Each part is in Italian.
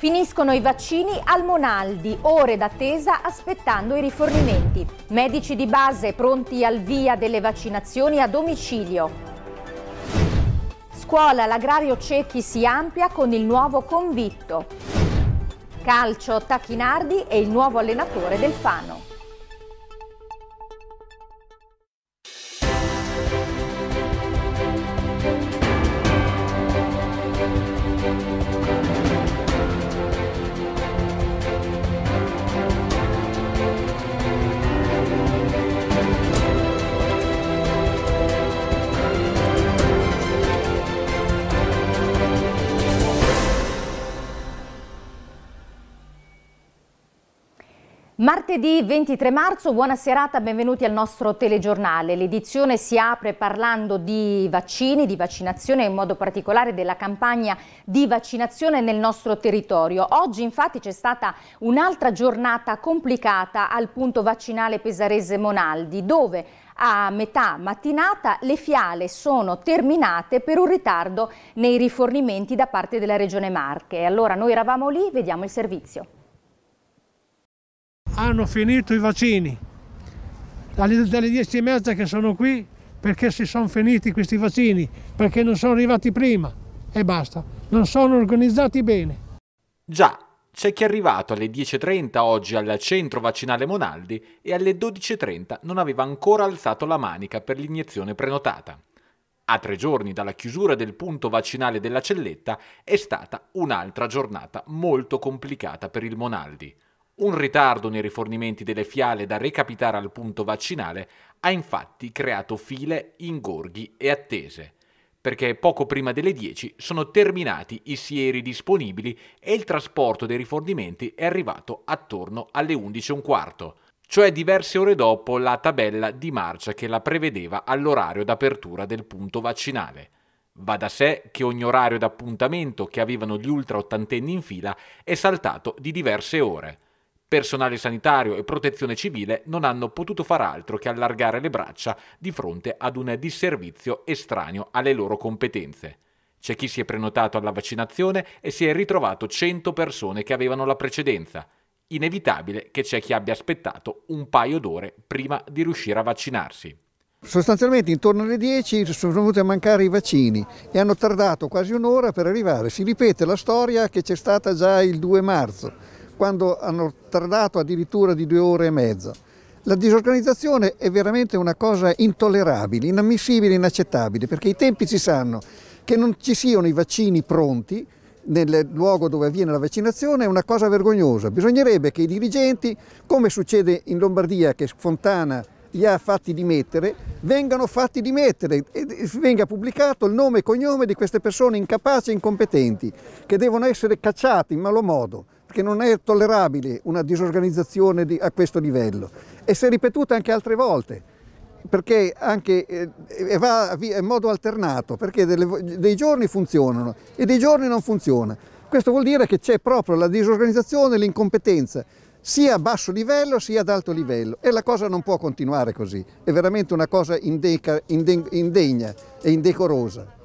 Finiscono i vaccini al Monaldi, ore d'attesa aspettando i rifornimenti. Medici di base pronti al via delle vaccinazioni a domicilio. Scuola l'agrario Cecchi si amplia con il nuovo convitto. Calcio Tacchinardi e il nuovo allenatore del Fano. Martedì 23 marzo, buona serata, benvenuti al nostro telegiornale. L'edizione si apre parlando di vaccini, di vaccinazione, e in modo particolare della campagna di vaccinazione nel nostro territorio. Oggi infatti c'è stata un'altra giornata complicata al punto vaccinale pesarese Monaldi, dove a metà mattinata le fiale sono terminate per un ritardo nei rifornimenti da parte della Regione Marche. Allora noi eravamo lì, vediamo il servizio hanno finito i vaccini. Dalle, dalle 10 e mezza che sono qui perché si sono finiti questi vaccini, perché non sono arrivati prima e basta. Non sono organizzati bene. Già, c'è chi è arrivato alle 10.30 oggi al centro vaccinale Monaldi e alle 12.30 non aveva ancora alzato la manica per l'iniezione prenotata. A tre giorni dalla chiusura del punto vaccinale della Celletta è stata un'altra giornata molto complicata per il Monaldi. Un ritardo nei rifornimenti delle fiale da recapitare al punto vaccinale ha infatti creato file, ingorghi e attese, perché poco prima delle 10 sono terminati i sieri disponibili e il trasporto dei rifornimenti è arrivato attorno alle 11.15, cioè diverse ore dopo la tabella di marcia che la prevedeva all'orario d'apertura del punto vaccinale. Va da sé che ogni orario d'appuntamento che avevano gli ultra ottantenni in fila è saltato di diverse ore. Personale sanitario e protezione civile non hanno potuto far altro che allargare le braccia di fronte ad un disservizio estraneo alle loro competenze. C'è chi si è prenotato alla vaccinazione e si è ritrovato 100 persone che avevano la precedenza. Inevitabile che c'è chi abbia aspettato un paio d'ore prima di riuscire a vaccinarsi. Sostanzialmente intorno alle 10 sono venuti a mancare i vaccini e hanno tardato quasi un'ora per arrivare. Si ripete la storia che c'è stata già il 2 marzo quando hanno tardato addirittura di due ore e mezza. La disorganizzazione è veramente una cosa intollerabile, inammissibile, inaccettabile, perché i tempi ci sanno. Che non ci siano i vaccini pronti nel luogo dove avviene la vaccinazione è una cosa vergognosa. Bisognerebbe che i dirigenti, come succede in Lombardia che Fontana li ha fatti dimettere, vengano fatti dimettere e venga pubblicato il nome e cognome di queste persone incapaci e incompetenti che devono essere cacciate in malo modo perché non è tollerabile una disorganizzazione di, a questo livello e si è ripetuta anche altre volte perché anche eh, va in modo alternato perché delle, dei giorni funzionano e dei giorni non funziona questo vuol dire che c'è proprio la disorganizzazione l'incompetenza sia a basso livello sia ad alto livello e la cosa non può continuare così è veramente una cosa indeca, inde, indegna e indecorosa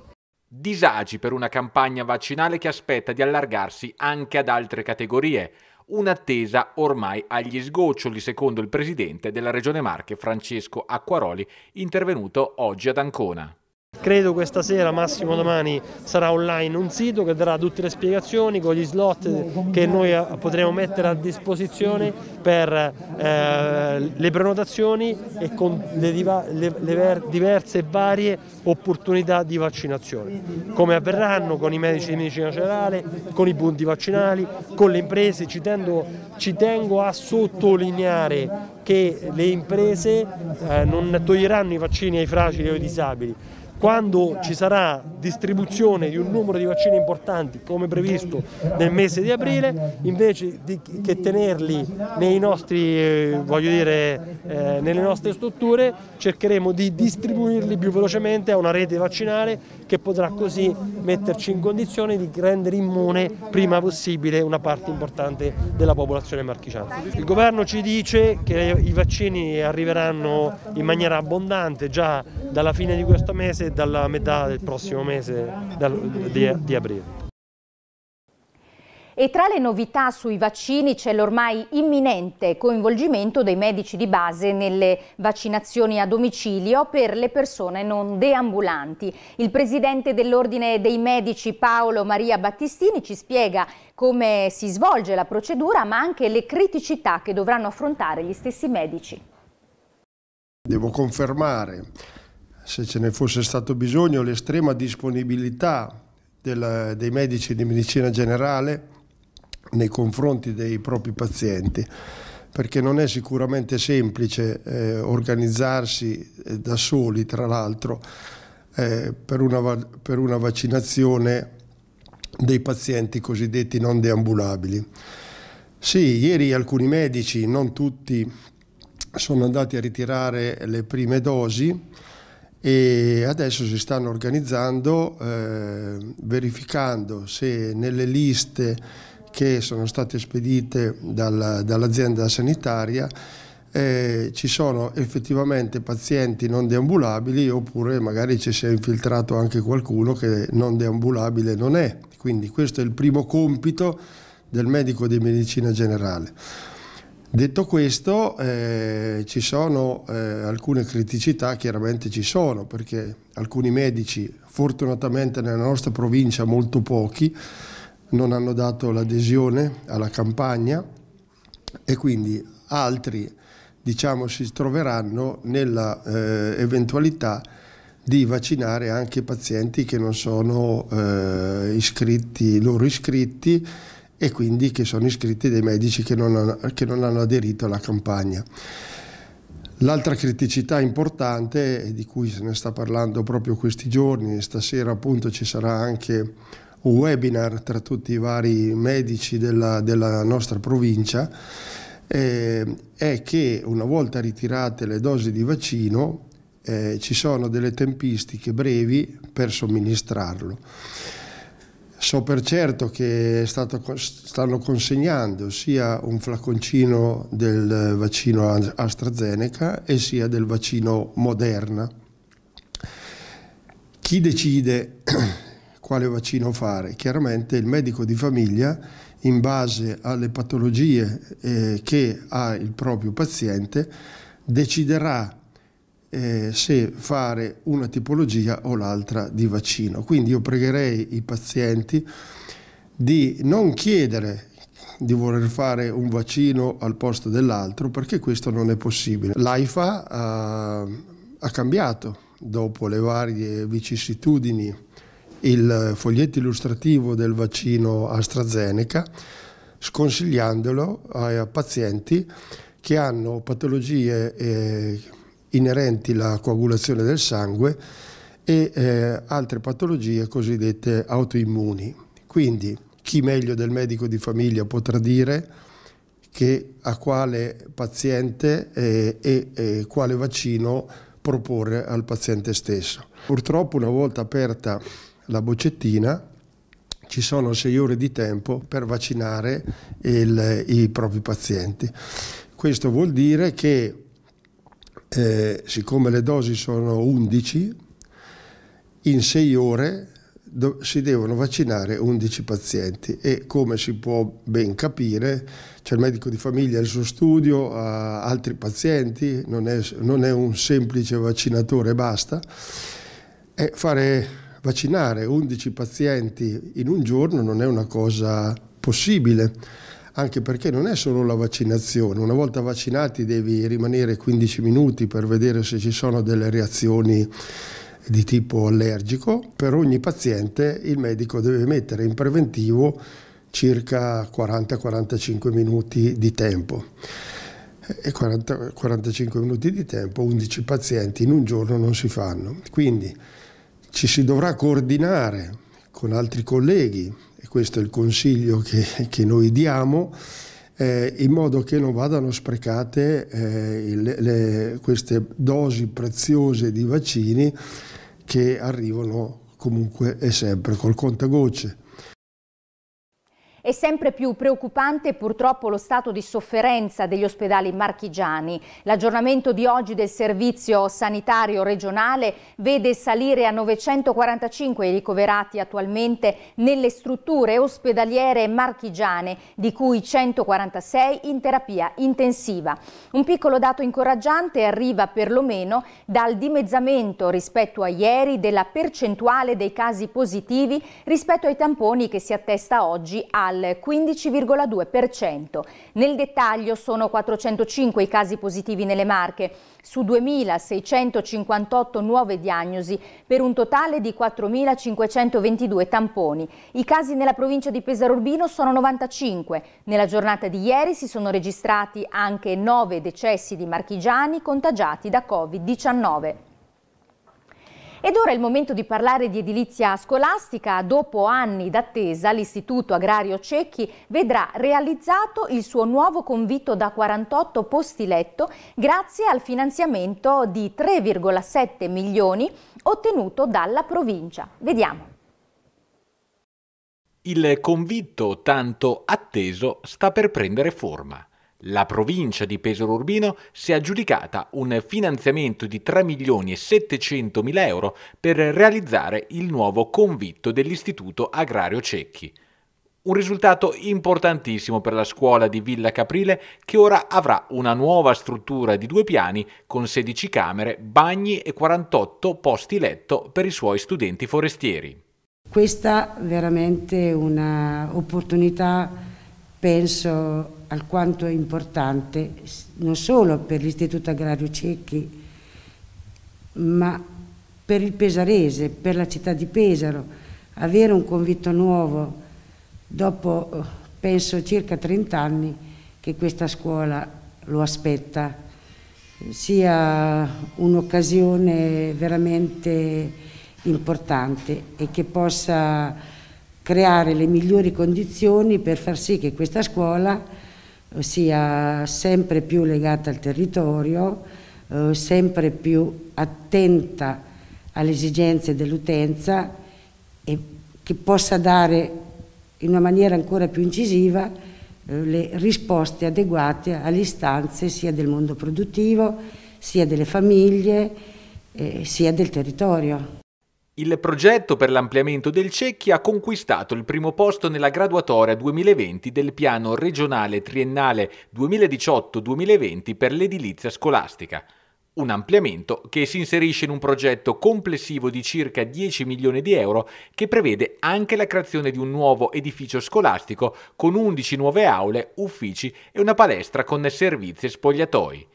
Disagi per una campagna vaccinale che aspetta di allargarsi anche ad altre categorie. Un'attesa ormai agli sgoccioli, secondo il presidente della Regione Marche, Francesco Acquaroli, intervenuto oggi ad Ancona. Credo questa sera, massimo domani, sarà online un sito che darà tutte le spiegazioni con gli slot che noi eh, potremo mettere a disposizione per eh, le prenotazioni e con le, le, le diverse e varie opportunità di vaccinazione. Come avverranno con i medici di medicina generale, con i punti vaccinali, con le imprese. Ci tengo, ci tengo a sottolineare che le imprese eh, non toglieranno i vaccini ai fragili o ai disabili quando ci sarà distribuzione di un numero di vaccini importanti come previsto nel mese di aprile, invece di, che tenerli nostri, eh, dire, eh, nelle nostre strutture cercheremo di distribuirli più velocemente a una rete vaccinale che potrà così metterci in condizione di rendere immune prima possibile una parte importante della popolazione marchigiana. Il governo ci dice che i vaccini arriveranno in maniera abbondante già dalla fine di questo mese e dalla metà del prossimo mese di aprile. E tra le novità sui vaccini c'è l'ormai imminente coinvolgimento dei medici di base nelle vaccinazioni a domicilio per le persone non deambulanti. Il presidente dell'Ordine dei Medici Paolo Maria Battistini ci spiega come si svolge la procedura ma anche le criticità che dovranno affrontare gli stessi medici. Devo confermare, se ce ne fosse stato bisogno, l'estrema disponibilità del, dei medici di medicina generale nei confronti dei propri pazienti perché non è sicuramente semplice eh, organizzarsi eh, da soli, tra l'altro, eh, per, una, per, una, vaccinazione dei pazienti cosiddetti non deambulabili. Sì, ieri alcuni medici, non tutti, sono andati a ritirare le prime dosi e adesso si stanno organizzando eh, verificando se nelle liste che sono state spedite dalla, dall'azienda sanitaria eh, ci sono effettivamente pazienti non deambulabili oppure magari ci si è infiltrato anche qualcuno che non deambulabile non è. Quindi questo è il primo compito del medico di medicina generale. Detto questo, eh, ci sono eh, alcune criticità, chiaramente ci sono, perché alcuni medici, fortunatamente nella nostra provincia molto pochi, non hanno dato l'adesione alla campagna e quindi altri diciamo, si troveranno nella eh, eventualità di vaccinare anche pazienti che non sono eh, iscritti, loro iscritti e quindi che sono iscritti dei medici che non, hanno, che non hanno aderito alla campagna. L'altra criticità importante, di cui se ne sta parlando proprio questi giorni, stasera appunto ci sarà anche un webinar tra tutti i vari medici della, della nostra provincia eh, è che una volta ritirate le dosi di vaccino eh, ci sono delle tempistiche brevi per somministrarlo. So per certo che stato, stanno consegnando sia un flaconcino del vaccino AstraZeneca e sia del vaccino Moderna. Chi decide quale vaccino fare. Chiaramente il medico di famiglia, in base alle patologie eh, che ha il proprio paziente, deciderà eh, se fare una tipologia o l'altra di vaccino. Quindi io pregherei i pazienti di non chiedere di voler fare un vaccino al posto dell'altro perché questo non è possibile. L'AIFA ha, ha cambiato dopo le varie vicissitudini il foglietto illustrativo del vaccino AstraZeneca, sconsigliandolo a pazienti che hanno patologie eh, inerenti alla coagulazione del sangue e eh, altre patologie cosiddette autoimmuni. Quindi chi meglio del medico di famiglia potrà dire che a quale paziente e, eh, e, e, quale vaccino proporre al paziente stesso. Purtroppo una volta aperta la boccettina, ci sono sei ore di tempo per vaccinare il, i propri pazienti. Questo vuol dire che eh, siccome le dosi sono 11, in sei ore do, si devono vaccinare 11 pazienti e come si può ben capire c'è il medico di famiglia il suo studio, ha altri pazienti, non è, non è un semplice vaccinatore e basta. E fare vaccinare 11 pazienti in un giorno non è una cosa possibile, anche perché non è solo la vaccinazione, una volta vaccinati devi rimanere 15 minuti per vedere se ci sono delle reazioni di tipo allergico, per ogni paziente il medico deve mettere in preventivo circa 40-45 minuti di tempo e 40, 45 minuti di tempo 11 pazienti in un giorno non si fanno. Quindi ci si dovrà coordinare con altri colleghi, e questo è il consiglio che, che noi diamo, eh, in modo che non vadano sprecate eh, le, le, queste dosi preziose di vaccini che arrivano comunque e sempre col contagocce. È sempre più preoccupante purtroppo lo stato di sofferenza degli ospedali marchigiani. L'aggiornamento di oggi del servizio sanitario regionale vede salire a 945 i ricoverati attualmente nelle strutture ospedaliere marchigiane, di cui 146 in terapia intensiva. Un piccolo dato incoraggiante arriva perlomeno dal dimezzamento rispetto a ieri della percentuale dei casi positivi rispetto ai tamponi che si attesta oggi al al 15,2%. Nel dettaglio sono 405 i casi positivi nelle Marche, su 2.658 nuove diagnosi, per un totale di 4.522 tamponi. I casi nella provincia di Pesaro Urbino sono 95. Nella giornata di ieri si sono registrati anche 9 decessi di marchigiani contagiati da Covid-19. Ed ora è il momento di parlare di edilizia scolastica. Dopo anni d'attesa, l'Istituto Agrario Cecchi vedrà realizzato il suo nuovo convitto da 48 posti letto grazie al finanziamento di 3,7 milioni ottenuto dalla provincia. Vediamo. Il convitto tanto atteso sta per prendere forma. La provincia di Pesaro Urbino si è aggiudicata un finanziamento di 3 milioni e 700 mila euro per realizzare il nuovo convitto dell'Istituto Agrario Cecchi. Un risultato importantissimo per la scuola di Villa Caprile che ora avrà una nuova struttura di due piani con 16 camere, bagni e 48 posti letto per i suoi studenti forestieri. Questa è veramente un'opportunità, penso, alquanto importante non solo per l'Istituto Agrario Cecchi, ma per il pesarese, per la città di Pesaro. Avere un convitto nuovo dopo, penso, circa 30 anni che questa scuola lo aspetta, sia un'occasione veramente importante e che possa creare le migliori condizioni per far sì che questa scuola sia sempre più legata al territorio, eh, sempre più attenta alle esigenze dell'utenza e che possa dare in una maniera ancora più incisiva eh, le risposte adeguate alle istanze sia del mondo produttivo, sia delle famiglie, eh, sia del territorio. Il progetto per l'ampliamento del Cecchi ha conquistato il primo posto nella graduatoria 2020 del piano regionale triennale 2018-2020 per l'edilizia scolastica. Un ampliamento che si inserisce in un progetto complessivo di circa 10 milioni di euro che prevede anche la creazione di un nuovo edificio scolastico con 11 nuove aule, uffici e una palestra con servizi e spogliatoi.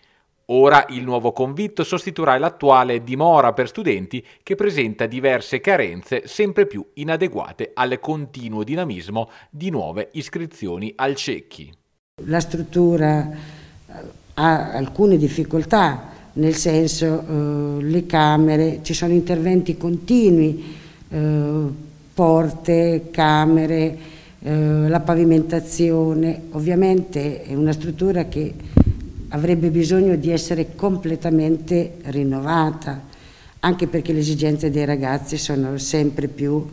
Ora il nuovo convitto sostituirà l'attuale dimora per studenti che presenta diverse carenze sempre più inadeguate al continuo dinamismo di nuove iscrizioni al CECCHI. La struttura eh, ha alcune difficoltà, nel senso eh, le camere, ci sono interventi continui, eh, porte, camere, eh, la pavimentazione, ovviamente è una struttura che avrebbe bisogno di essere completamente rinnovata, anche perché le esigenze dei ragazzi sono sempre più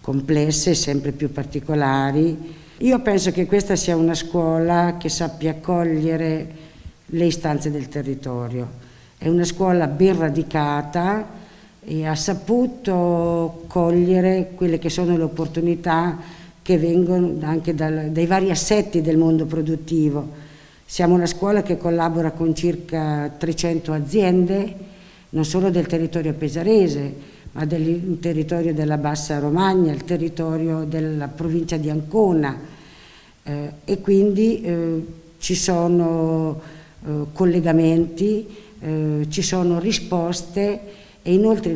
complesse, sempre più particolari. Io penso che questa sia una scuola che sappia cogliere le istanze del territorio. È una scuola ben radicata e ha saputo cogliere quelle che sono le opportunità che vengono anche dal, dai vari assetti del mondo produttivo siamo una scuola che collabora con circa 300 aziende, non solo del territorio pesarese, ma del territorio della Bassa Romagna, il territorio della provincia di Ancona eh, e quindi eh, ci sono eh, collegamenti, eh, ci sono risposte e inoltre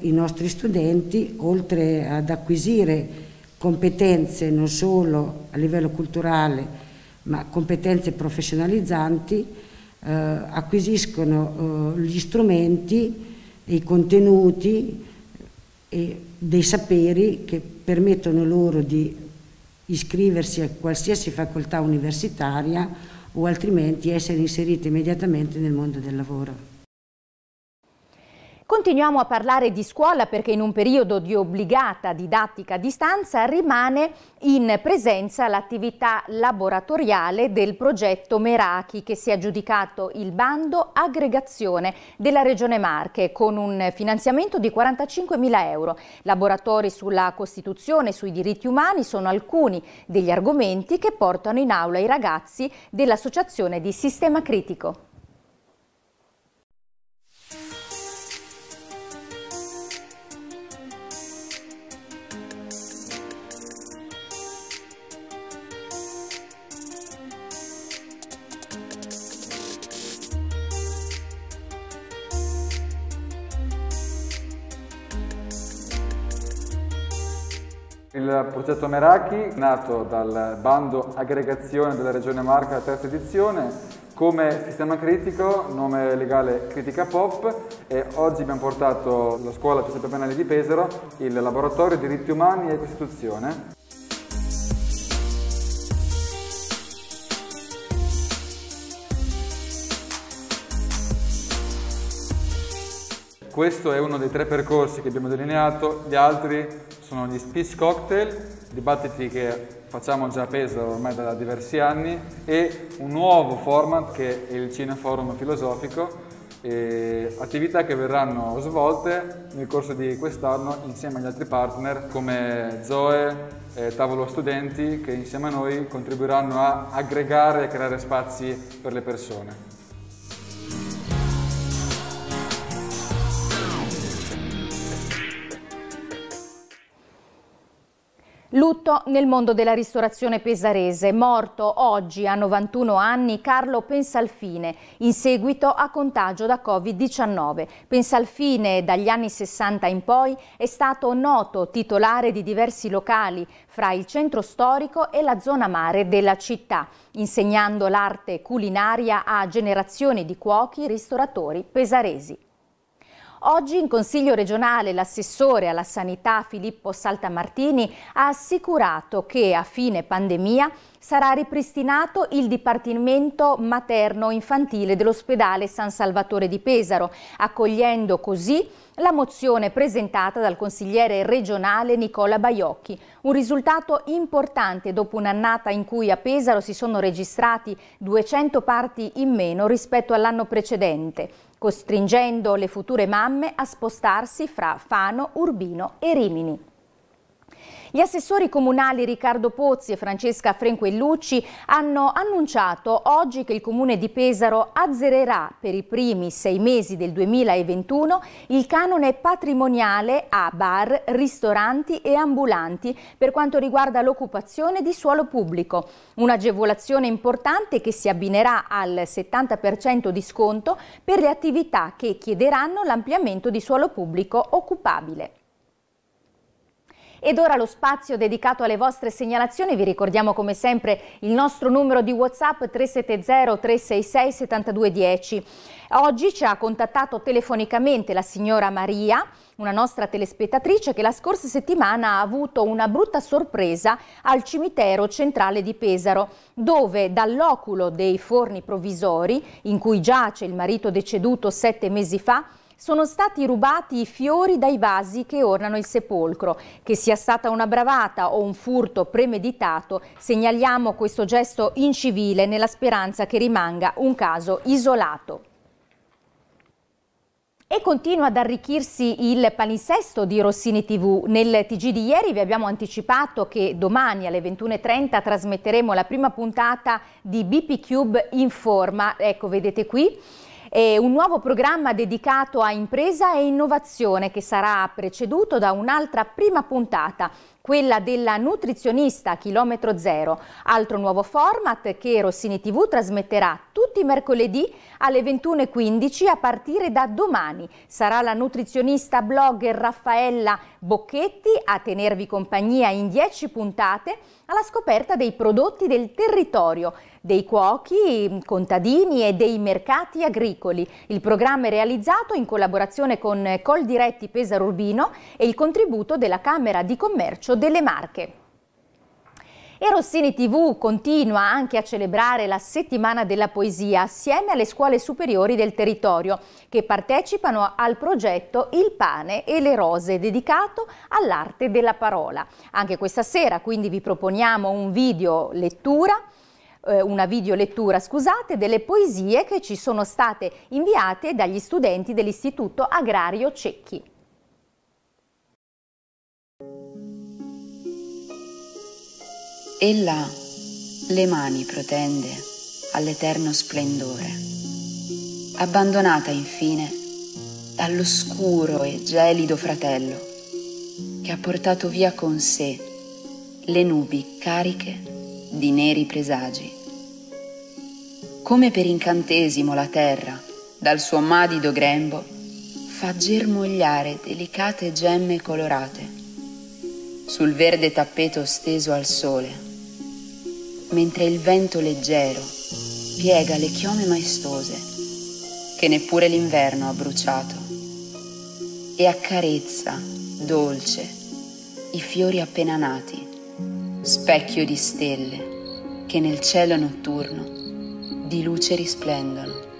i nostri studenti, oltre ad acquisire competenze non solo a livello culturale, ma competenze professionalizzanti, eh, acquisiscono eh, gli strumenti, i contenuti e dei saperi che permettono loro di iscriversi a qualsiasi facoltà universitaria o altrimenti essere inseriti immediatamente nel mondo del lavoro. Continuiamo a parlare di scuola perché in un periodo di obbligata didattica a distanza rimane in presenza l'attività laboratoriale del progetto Meraki che si è aggiudicato il bando aggregazione della Regione Marche con un finanziamento di 45.000 euro. Laboratori sulla Costituzione e sui diritti umani sono alcuni degli argomenti che portano in aula i ragazzi dell'Associazione di Sistema Critico. Il progetto Meraki, nato dal bando aggregazione della Regione Marca terza edizione, come sistema critico, nome legale Critica Pop e oggi abbiamo portato la scuola Giuseppe Penale di Pesaro, il laboratorio diritti umani e Costituzione. Questo è uno dei tre percorsi che abbiamo delineato, gli altri sono gli Speech Cocktail, dibattiti che facciamo già a Pesaro ormai da diversi anni e un nuovo format che è il Cineforum Filosofico, attività che verranno svolte nel corso di quest'anno insieme agli altri partner come Zoe, eh, Tavolo Studenti che insieme a noi contribuiranno a aggregare e creare spazi per le persone. Lutto nel mondo della ristorazione pesarese. Morto oggi a 91 anni Carlo Pensalfine in seguito a contagio da Covid-19. Pensalfine dagli anni 60 in poi è stato noto titolare di diversi locali fra il centro storico e la zona mare della città, insegnando l'arte culinaria a generazioni di cuochi ristoratori pesaresi. Oggi in Consiglio regionale l'assessore alla sanità Filippo Saltamartini ha assicurato che a fine pandemia sarà ripristinato il Dipartimento Materno-Infantile dell'ospedale San Salvatore di Pesaro, accogliendo così la mozione presentata dal consigliere regionale Nicola Baiocchi. Un risultato importante dopo un'annata in cui a Pesaro si sono registrati 200 parti in meno rispetto all'anno precedente costringendo le future mamme a spostarsi fra Fano, Urbino e Rimini. Gli assessori comunali Riccardo Pozzi e Francesca Frenquellucci hanno annunciato oggi che il comune di Pesaro azzererà per i primi sei mesi del 2021 il canone patrimoniale a bar, ristoranti e ambulanti per quanto riguarda l'occupazione di suolo pubblico. Un'agevolazione importante che si abbinerà al 70% di sconto per le attività che chiederanno l'ampliamento di suolo pubblico occupabile. Ed ora lo spazio dedicato alle vostre segnalazioni. Vi ricordiamo come sempre il nostro numero di WhatsApp 370 366 7210. Oggi ci ha contattato telefonicamente la signora Maria, una nostra telespettatrice che la scorsa settimana ha avuto una brutta sorpresa al cimitero centrale di Pesaro, dove dall'oculo dei forni provvisori, in cui giace il marito deceduto sette mesi fa, sono stati rubati i fiori dai vasi che ornano il sepolcro. Che sia stata una bravata o un furto premeditato, segnaliamo questo gesto incivile nella speranza che rimanga un caso isolato. E continua ad arricchirsi il palinsesto di Rossini TV. Nel TG di ieri vi abbiamo anticipato che domani alle 21.30 trasmetteremo la prima puntata di BP Cube in forma. Ecco, vedete qui è un nuovo programma dedicato a impresa e innovazione che sarà preceduto da un'altra prima puntata quella della nutrizionista chilometro zero, altro nuovo format che Rossini TV trasmetterà tutti i mercoledì alle 21.15 a partire da domani. Sarà la nutrizionista blogger Raffaella Bocchetti a tenervi compagnia in 10 puntate alla scoperta dei prodotti del territorio, dei cuochi contadini e dei mercati agricoli. Il programma è realizzato in collaborazione con Coldiretti Pesaro Urbino e il contributo della Camera di Commercio Parlamento delle Marche. E Rossini TV continua anche a celebrare la settimana della poesia assieme alle scuole superiori del territorio che partecipano al progetto Il pane e le rose dedicato all'arte della parola. Anche questa sera quindi vi proponiamo un video lettura eh, una videolettura, scusate, delle poesie che ci sono state inviate dagli studenti dell'Istituto Agrario Cecchi. Ella le mani protende all'eterno splendore, abbandonata infine dall'oscuro e gelido fratello che ha portato via con sé le nubi cariche di neri presagi. Come per incantesimo la terra dal suo madido grembo fa germogliare delicate gemme colorate sul verde tappeto steso al sole mentre il vento leggero piega le chiome maestose che neppure l'inverno ha bruciato e accarezza, dolce, i fiori appena nati, specchio di stelle che nel cielo notturno di luce risplendono.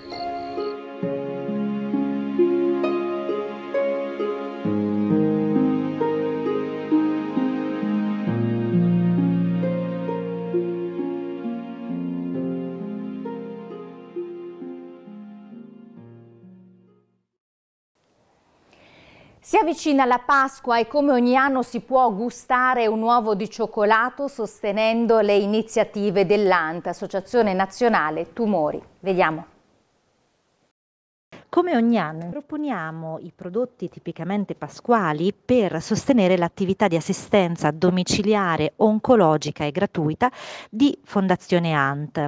vicina la Pasqua e come ogni anno si può gustare un uovo di cioccolato sostenendo le iniziative dell'ANT, Associazione Nazionale Tumori. Vediamo. Come ogni anno proponiamo i prodotti tipicamente pasquali per sostenere l'attività di assistenza domiciliare oncologica e gratuita di Fondazione ANT.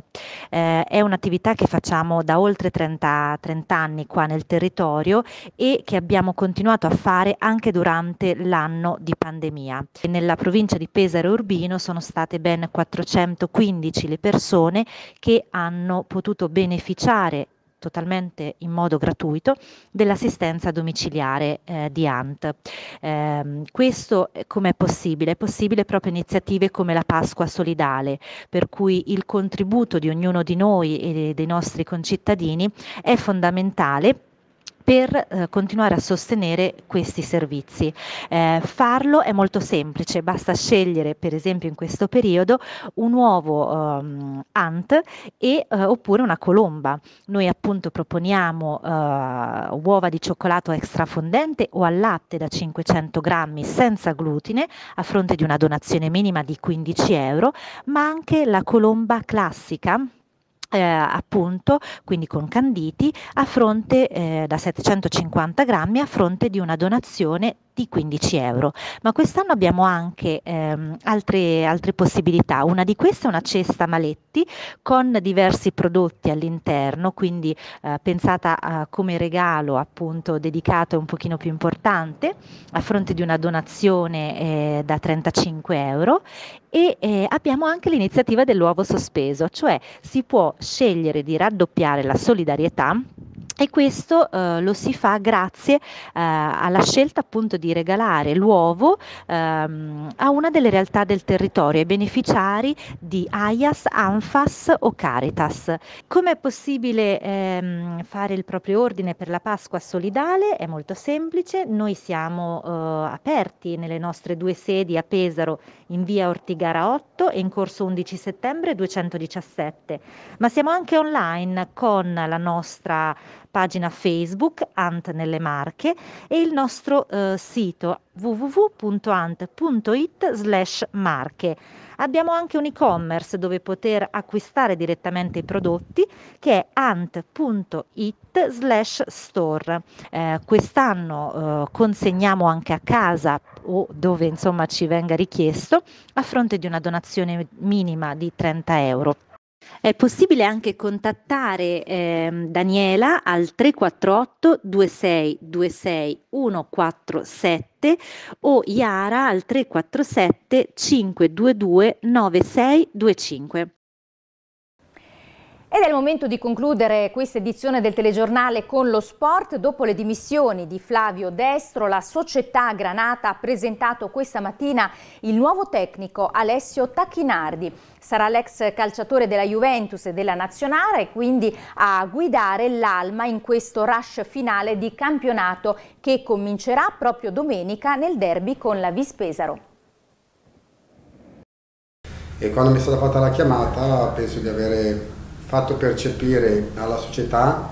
Eh, è un'attività che facciamo da oltre 30, 30 anni qua nel territorio e che abbiamo continuato a fare anche durante l'anno di pandemia. Nella provincia di Pesaro Urbino sono state ben 415 le persone che hanno potuto beneficiare totalmente in modo gratuito dell'assistenza domiciliare eh, di ANT. Ehm, eh, questo è possibile? È possibile proprio iniziative come la Pasqua Solidale, per cui il contributo di ognuno di noi e dei nostri concittadini è fondamentale per eh, continuare a sostenere questi servizi. Eh, farlo è molto semplice, basta scegliere per esempio in questo periodo un uovo ehm, ant e, eh, oppure una colomba. Noi appunto proponiamo eh, uova di cioccolato extra fondente o al latte da 500 grammi senza glutine a fronte di una donazione minima di 15 euro, ma anche la colomba classica eh, appunto, quindi con canditi, a fronte eh, da 750 grammi a fronte di una donazione di 15 euro. Ma quest'anno abbiamo anche ehm, altre, altre possibilità. Una di queste è una cesta maletti con diversi prodotti all'interno, quindi eh, pensata eh, come regalo appunto dedicato un pochino più importante a fronte di una donazione eh, da 35 euro e eh, abbiamo anche l'iniziativa dell'uovo sospeso, cioè si può scegliere di raddoppiare la solidarietà e questo eh, lo si fa grazie eh, alla scelta appunto di regalare l'uovo ehm, a una delle realtà del territorio, ai beneficiari di AIAS, ANFAS o Caritas. Come è possibile ehm, fare il proprio ordine per la Pasqua solidale? È molto semplice, noi siamo eh, aperti nelle nostre due sedi a Pesaro in via Ortigara 8 e in corso 11 settembre 217, ma siamo anche online con la nostra pagina Facebook Ant nelle Marche e il nostro eh, sito www.ant.it slash marche. Abbiamo anche un e-commerce dove poter acquistare direttamente i prodotti che è ant.it slash store. Eh, quest'anno eh, consegniamo anche a casa o dove insomma ci venga richiesto a fronte di una donazione minima di 30 euro. È possibile anche contattare ehm, Daniela al 348 26 26 147 o Iara al 347 522 9625. Ed è il momento di concludere questa edizione del telegiornale con lo sport. Dopo le dimissioni di Flavio Destro, la società Granata ha presentato questa mattina il nuovo tecnico Alessio Tacchinardi. Sarà l'ex calciatore della Juventus e della Nazionale e quindi a guidare l'Alma in questo rush finale di campionato che comincerà proprio domenica nel derby con la Vispesaro e quando mi è stata fatta la chiamata penso di avere fatto percepire alla società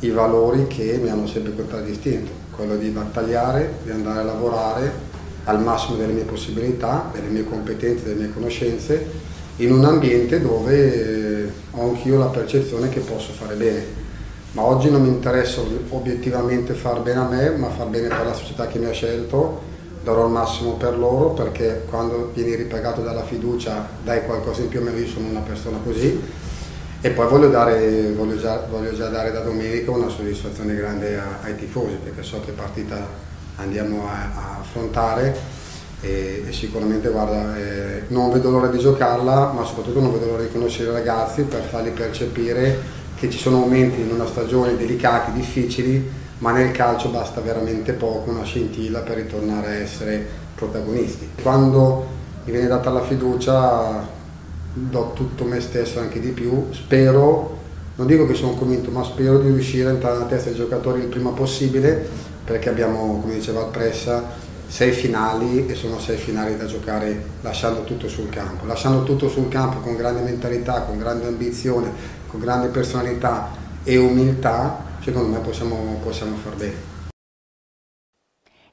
i valori che mi hanno sempre contraddistinto, quello di battagliare, di andare a lavorare al massimo delle mie possibilità, delle mie competenze, delle mie conoscenze, in un ambiente dove eh, ho anch'io la percezione che posso fare bene. Ma oggi non mi interessa obiettivamente far bene a me, ma far bene per la società che mi ha scelto, darò il massimo per loro perché quando vieni ripagato dalla fiducia dai qualcosa in più, almeno io sono una persona così, e poi voglio, dare, voglio, già, voglio, già, dare da domenica una soddisfazione grande a, ai tifosi perché so che partita andiamo a, a affrontare e, e sicuramente guarda, eh, non vedo l'ora di giocarla ma soprattutto non vedo l'ora di conoscere i ragazzi per farli percepire che ci sono momenti in una stagione delicati, difficili ma nel calcio basta veramente poco, una scintilla per ritornare a essere protagonisti. Quando mi viene data la fiducia do tutto me stesso anche di più, spero, non dico che sono convinto, ma spero di riuscire a entrare nella testa dei giocatori il prima possibile, perché abbiamo, come diceva il Pressa, sei finali e sono sei finali da giocare lasciando tutto sul campo, lasciando tutto sul campo con grande mentalità, con grande ambizione, con grande personalità e umiltà, secondo me possiamo, possiamo far bene.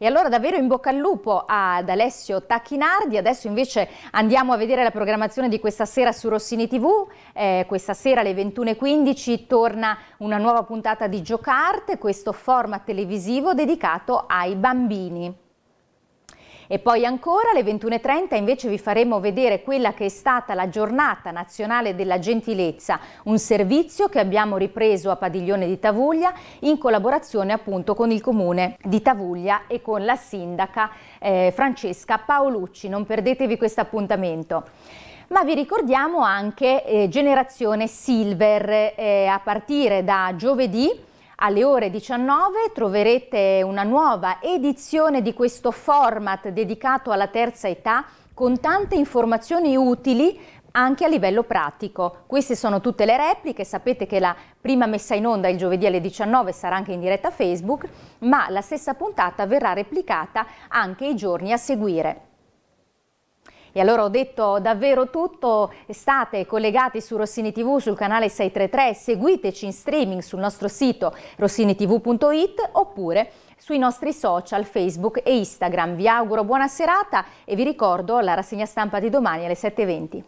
E allora davvero in bocca al lupo ad Alessio Tacchinardi. Adesso invece andiamo a vedere la programmazione di questa sera su Rossini TV. Eh, questa sera alle 21.15 torna una nuova puntata di Giocarte, questo format televisivo dedicato ai bambini. E poi ancora alle 21.30 invece vi faremo vedere quella che è stata la giornata nazionale della gentilezza, un servizio che abbiamo ripreso a Padiglione di Tavuglia in collaborazione appunto con il comune di Tavuglia e con la sindaca eh, Francesca Paolucci. Non perdetevi questo appuntamento ma vi ricordiamo anche eh, Generazione Silver eh, a partire da giovedì alle ore 19 troverete una nuova edizione di questo format dedicato alla terza età con tante informazioni utili anche a livello pratico. Queste sono tutte le repliche, sapete che la prima messa in onda il giovedì alle 19 sarà anche in diretta Facebook, ma la stessa puntata verrà replicata anche i giorni a seguire. E allora ho detto davvero tutto, state collegati su Rossini TV sul canale 633, seguiteci in streaming sul nostro sito rossinitv.it oppure sui nostri social Facebook e Instagram. Vi auguro buona serata e vi ricordo la rassegna stampa di domani alle 7.20.